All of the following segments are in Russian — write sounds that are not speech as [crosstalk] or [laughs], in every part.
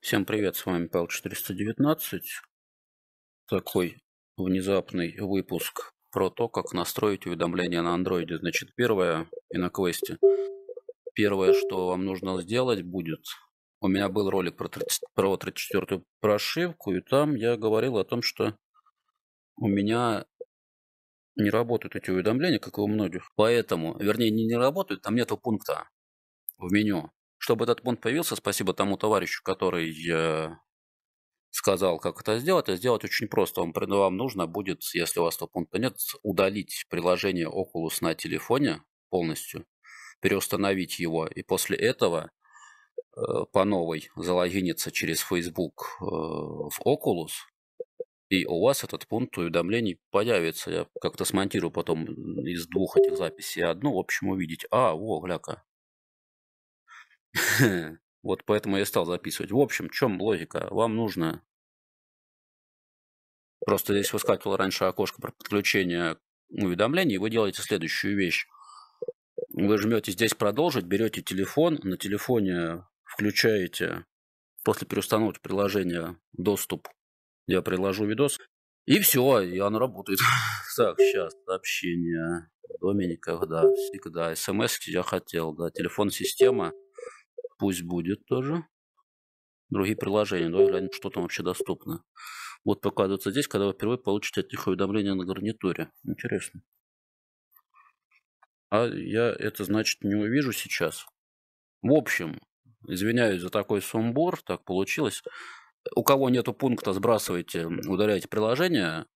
Всем привет, с вами Павел 419. Такой внезапный выпуск про то, как настроить уведомления на андроиде. Значит, первое и на квесте. Первое, что вам нужно сделать будет, у меня был ролик про, 30, про 34-ю прошивку, и там я говорил о том, что у меня не работают эти уведомления, как и у многих. Поэтому, вернее, не, не работают, там нету пункта в меню чтобы этот пункт появился, спасибо тому товарищу, который э, сказал, как это сделать. Это а сделать очень просто. Вам, вам нужно будет, если у вас этого пункта нет, удалить приложение Oculus на телефоне полностью, переустановить его, и после этого э, по новой залогиниться через Facebook э, в Oculus, и у вас этот пункт уведомлений появится. Я как-то смонтирую потом из двух этих записей одну, в общем, увидеть. А, во, гляка. [laughs] Вот поэтому я стал записывать. В общем, в чем логика? Вам нужно... Просто здесь выскакивало раньше окошко про подключение уведомлений, вы делаете следующую вещь. Вы жмете здесь «Продолжить», берете телефон, на телефоне включаете, после переустановки приложения «Доступ», я приложу видос, и все, и оно работает. [laughs] Так, сейчас сообщение Домеников, да, всегда. СМС я хотел, да, телефон система пусть будет тоже. Другие э, приложения. Давай глянем, что там вообще доступно. Вот показывается здесь, когда вы впервые получите от них уведомление на гарнитуре. Интересно. А я это, значит, не увижу сейчас. В общем, извиняюсь за такой сумбур, так получилось. У кого нету пункта, сбрасывайте, удаляйте приложение.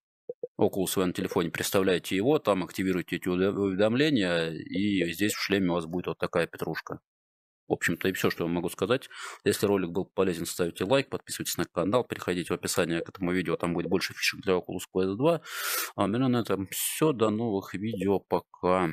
Oculus в своем телефоне, представляете его, там активируйте эти уведомления, и здесь в шлеме у вас будет вот такая петрушка. В общем-то, и все, что я могу сказать. Если ролик был полезен, ставите лайк, подписывайтесь на канал, переходите в описание к этому видео, там будет больше фишек для Oculus Quest 2. А у меня на этом все, до новых видео, пока.